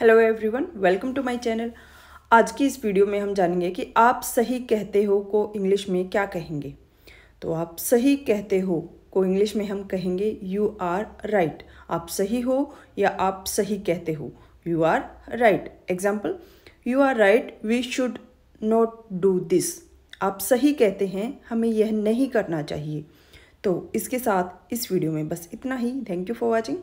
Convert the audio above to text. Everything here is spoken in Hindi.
hello everyone welcome to my channel आज की इस वीडियो में हम जानेंगे कि आप सही कहते हो को इंग्लिश में क्या कहेंगे तो आप सही कहते हो को इंग्लिश में हम कहेंगे यू आर राइट आप सही हो या आप सही कहते हो you are right example you are right we should not do this आप सही कहते हैं हमें यह नहीं करना चाहिए तो इसके साथ इस वीडियो में बस इतना ही थैंक यू फॉर वॉचिंग